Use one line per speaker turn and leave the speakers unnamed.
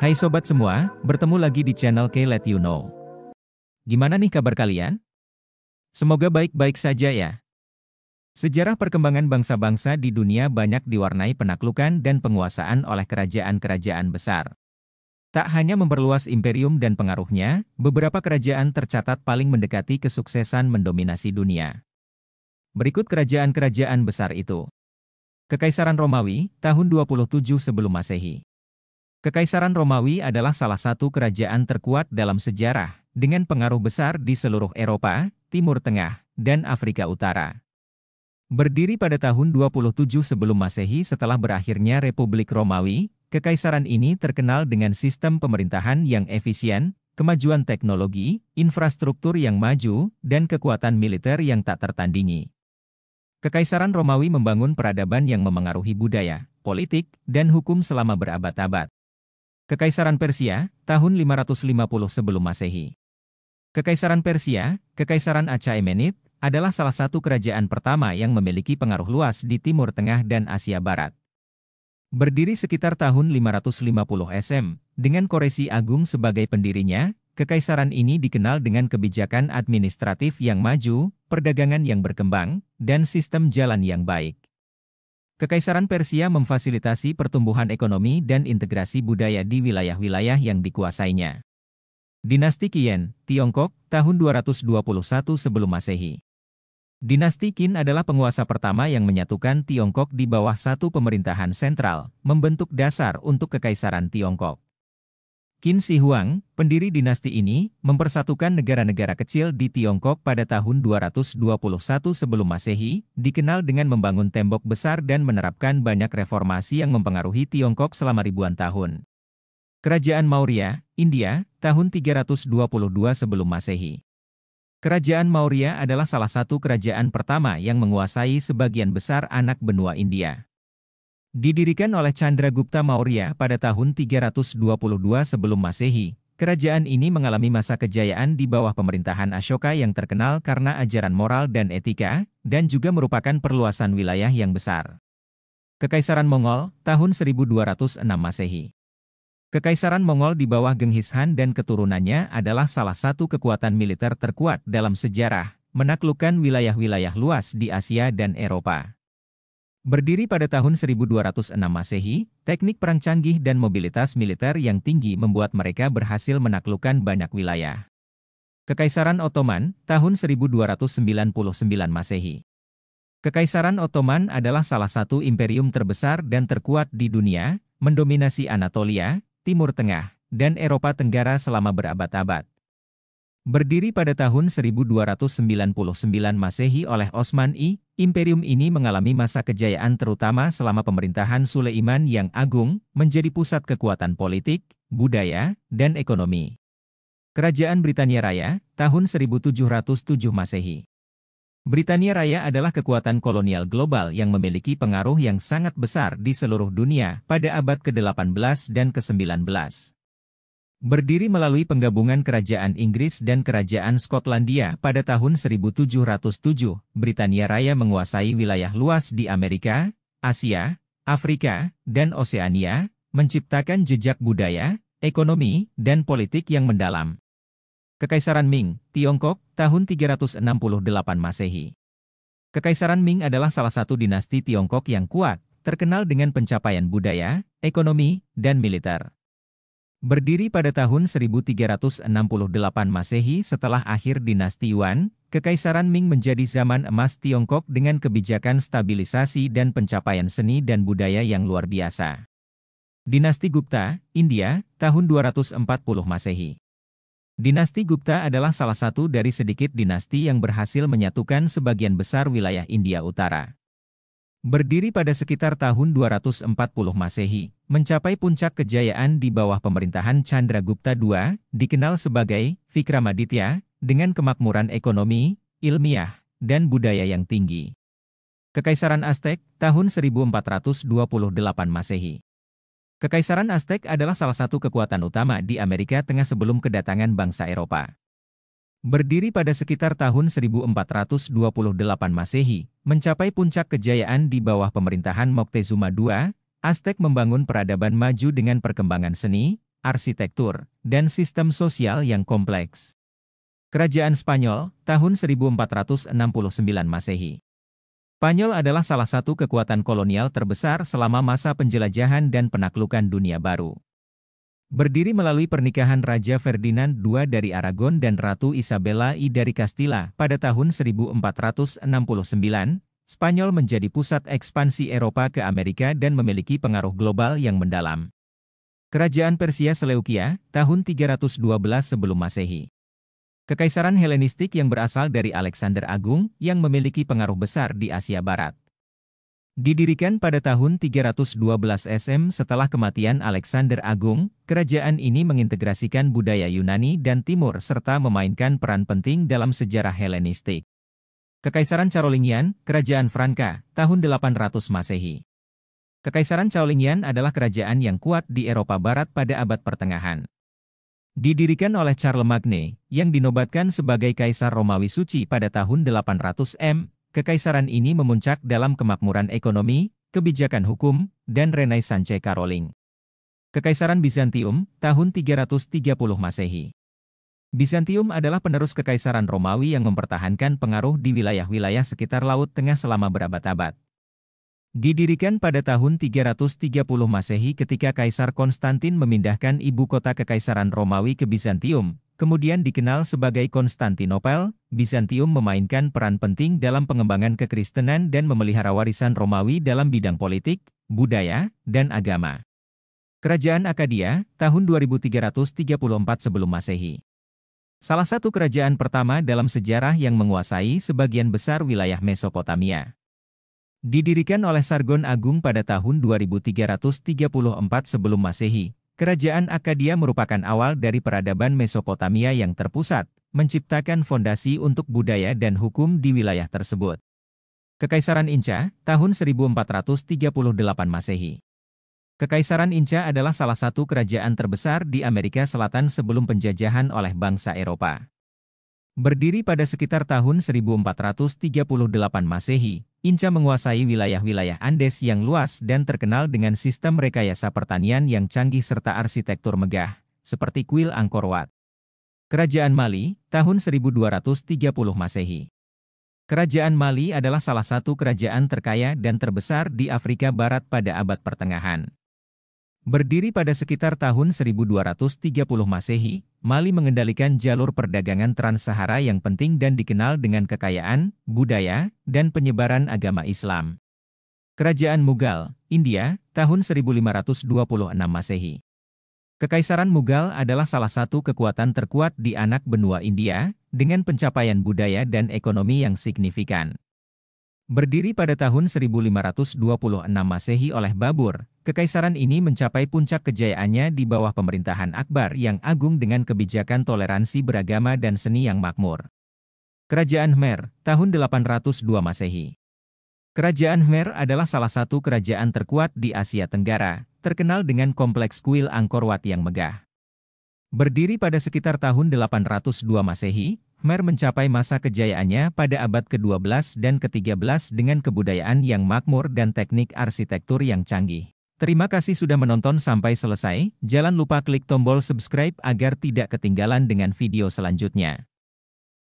Hai sobat semua, bertemu lagi di channel K Let You Know. Gimana nih kabar kalian? Semoga baik-baik saja ya. Sejarah perkembangan bangsa-bangsa di dunia banyak diwarnai penaklukan dan penguasaan oleh kerajaan-kerajaan besar. Tak hanya memperluas imperium dan pengaruhnya, beberapa kerajaan tercatat paling mendekati kesuksesan mendominasi dunia. Berikut kerajaan-kerajaan besar itu. Kekaisaran Romawi, tahun 27 sebelum Masehi. Kekaisaran Romawi adalah salah satu kerajaan terkuat dalam sejarah, dengan pengaruh besar di seluruh Eropa, Timur Tengah, dan Afrika Utara. Berdiri pada tahun 27 sebelum Masehi setelah berakhirnya Republik Romawi, kekaisaran ini terkenal dengan sistem pemerintahan yang efisien, kemajuan teknologi, infrastruktur yang maju, dan kekuatan militer yang tak tertandingi. Kekaisaran Romawi membangun peradaban yang memengaruhi budaya, politik, dan hukum selama berabad-abad. Kekaisaran Persia, tahun 550 sebelum Masehi. Kekaisaran Persia, Kekaisaran Achaemenid, adalah salah satu kerajaan pertama yang memiliki pengaruh luas di Timur Tengah dan Asia Barat. Berdiri sekitar tahun 550 SM, dengan Koresi Agung sebagai pendirinya, kekaisaran ini dikenal dengan kebijakan administratif yang maju, perdagangan yang berkembang, dan sistem jalan yang baik. Kekaisaran Persia memfasilitasi pertumbuhan ekonomi dan integrasi budaya di wilayah-wilayah yang dikuasainya. Dinasti Qian, Tiongkok, tahun 221 sebelum Masehi. Dinasti Qin adalah penguasa pertama yang menyatukan Tiongkok di bawah satu pemerintahan sentral, membentuk dasar untuk Kekaisaran Tiongkok. Qin Shi Huang, pendiri dinasti ini, mempersatukan negara-negara kecil di Tiongkok pada tahun 221 sebelum Masehi, dikenal dengan membangun tembok besar dan menerapkan banyak reformasi yang mempengaruhi Tiongkok selama ribuan tahun. Kerajaan Maurya, India, tahun 322 sebelum Masehi. Kerajaan Maurya adalah salah satu kerajaan pertama yang menguasai sebagian besar anak benua India. Didirikan oleh Chandragupta Maurya pada tahun 322 sebelum Masehi, kerajaan ini mengalami masa kejayaan di bawah pemerintahan Ashoka yang terkenal karena ajaran moral dan etika, dan juga merupakan perluasan wilayah yang besar. Kekaisaran Mongol, tahun 1206 Masehi. Kekaisaran Mongol di bawah Genghis Khan dan keturunannya adalah salah satu kekuatan militer terkuat dalam sejarah, menaklukkan wilayah-wilayah luas di Asia dan Eropa. Berdiri pada tahun 1206 Masehi, teknik perang canggih dan mobilitas militer yang tinggi membuat mereka berhasil menaklukkan banyak wilayah. Kekaisaran Ottoman, tahun 1299 Masehi. Kekaisaran Ottoman adalah salah satu imperium terbesar dan terkuat di dunia, mendominasi Anatolia, Timur Tengah, dan Eropa Tenggara selama berabad-abad. Berdiri pada tahun 1299 Masehi oleh Osman I, imperium ini mengalami masa kejayaan terutama selama pemerintahan Suleiman yang agung, menjadi pusat kekuatan politik, budaya, dan ekonomi. Kerajaan Britania Raya, tahun 1707 Masehi. Britania Raya adalah kekuatan kolonial global yang memiliki pengaruh yang sangat besar di seluruh dunia pada abad ke-18 dan ke-19 berdiri melalui penggabungan Kerajaan Inggris dan Kerajaan Skotlandia pada tahun 1707, Britania Raya menguasai wilayah luas di Amerika, Asia, Afrika, dan Oseania, menciptakan jejak budaya, ekonomi, dan politik yang mendalam. Kekaisaran Ming, Tiongkok, tahun 368 Masehi. Kekaisaran Ming adalah salah satu dinasti Tiongkok yang kuat, terkenal dengan pencapaian budaya, ekonomi, dan militer. Berdiri pada tahun 1368 Masehi setelah akhir dinasti Yuan, Kekaisaran Ming menjadi zaman emas Tiongkok dengan kebijakan stabilisasi dan pencapaian seni dan budaya yang luar biasa. Dinasti Gupta, India, tahun 240 Masehi. Dinasti Gupta adalah salah satu dari sedikit dinasti yang berhasil menyatukan sebagian besar wilayah India Utara. Berdiri pada sekitar tahun 240 Masehi, mencapai puncak kejayaan di bawah pemerintahan Chandragupta II, dikenal sebagai Vikramaditya, dengan kemakmuran ekonomi, ilmiah, dan budaya yang tinggi. Kekaisaran Aztek, tahun 1428 Masehi. Kekaisaran Aztek adalah salah satu kekuatan utama di Amerika Tengah sebelum kedatangan bangsa Eropa. Berdiri pada sekitar tahun 1428 Masehi, mencapai puncak kejayaan di bawah pemerintahan Moctezuma II, Aztec membangun peradaban maju dengan perkembangan seni, arsitektur, dan sistem sosial yang kompleks. Kerajaan Spanyol, tahun 1469 Masehi. Spanyol adalah salah satu kekuatan kolonial terbesar selama masa penjelajahan dan penaklukan dunia baru. Berdiri melalui pernikahan Raja Ferdinand II dari Aragon dan Ratu Isabella I dari Castilla pada tahun 1469, Spanyol menjadi pusat ekspansi Eropa ke Amerika dan memiliki pengaruh global yang mendalam. Kerajaan Persia Seleukia, tahun 312 sebelum Masehi. Kekaisaran Helenistik yang berasal dari Alexander Agung yang memiliki pengaruh besar di Asia Barat. Didirikan pada tahun 312 SM setelah kematian Alexander Agung, kerajaan ini mengintegrasikan budaya Yunani dan Timur serta memainkan peran penting dalam sejarah Helenistik. Kekaisaran Carolingian, Kerajaan Franka, tahun 800 Masehi. Kekaisaran Carolingian adalah kerajaan yang kuat di Eropa Barat pada abad pertengahan. Didirikan oleh Charlemagne, yang dinobatkan sebagai Kaisar Romawi Suci pada tahun 800 M, kekaisaran ini memuncak dalam kemakmuran ekonomi, kebijakan hukum, dan Renaissance Caroling. Kekaisaran Bizantium, tahun 330 Masehi. Bizantium adalah penerus kekaisaran Romawi yang mempertahankan pengaruh di wilayah-wilayah sekitar Laut Tengah selama berabad-abad. Didirikan pada tahun 330 Masehi ketika Kaisar Konstantin memindahkan ibu kota Kekaisaran Romawi ke Bizantium, kemudian dikenal sebagai Konstantinopel, Bizantium memainkan peran penting dalam pengembangan kekristenan dan memelihara warisan Romawi dalam bidang politik, budaya, dan agama. Kerajaan Akadia, tahun 2334 sebelum Masehi. Salah satu kerajaan pertama dalam sejarah yang menguasai sebagian besar wilayah Mesopotamia. Didirikan oleh Sargon Agung pada tahun 2334 sebelum Masehi, Kerajaan Akadia merupakan awal dari peradaban Mesopotamia yang terpusat, menciptakan fondasi untuk budaya dan hukum di wilayah tersebut. Kekaisaran Inca, tahun 1438 Masehi. Kekaisaran Inca adalah salah satu kerajaan terbesar di Amerika Selatan sebelum penjajahan oleh bangsa Eropa. Berdiri pada sekitar tahun 1438 Masehi, Inca menguasai wilayah-wilayah Andes yang luas dan terkenal dengan sistem rekayasa pertanian yang canggih serta arsitektur megah, seperti kuil Angkor Wat. Kerajaan Mali, tahun 1230 Masehi. Kerajaan Mali adalah salah satu kerajaan terkaya dan terbesar di Afrika Barat pada abad pertengahan. Berdiri pada sekitar tahun 1230 Masehi, Mali mengendalikan jalur perdagangan Trans-Sahara yang penting dan dikenal dengan kekayaan, budaya, dan penyebaran agama Islam. Kerajaan Mughal, India, tahun 1526 Masehi. Kekaisaran Mughal adalah salah satu kekuatan terkuat di anak benua India, dengan pencapaian budaya dan ekonomi yang signifikan. Berdiri pada tahun 1526 Masehi oleh Babur, kekaisaran ini mencapai puncak kejayaannya di bawah pemerintahan Akbar yang agung dengan kebijakan toleransi beragama dan seni yang makmur. Kerajaan Khmer, tahun 802 Masehi. Kerajaan Khmer adalah salah satu kerajaan terkuat di Asia Tenggara, terkenal dengan kompleks kuil Angkor Wat yang megah. Berdiri pada sekitar tahun 802 Masehi, Khmer mencapai masa kejayaannya pada abad ke-12 dan ke-13 dengan kebudayaan yang makmur dan teknik arsitektur yang canggih. Terima kasih sudah menonton sampai selesai, jangan lupa klik tombol subscribe agar tidak ketinggalan dengan video selanjutnya.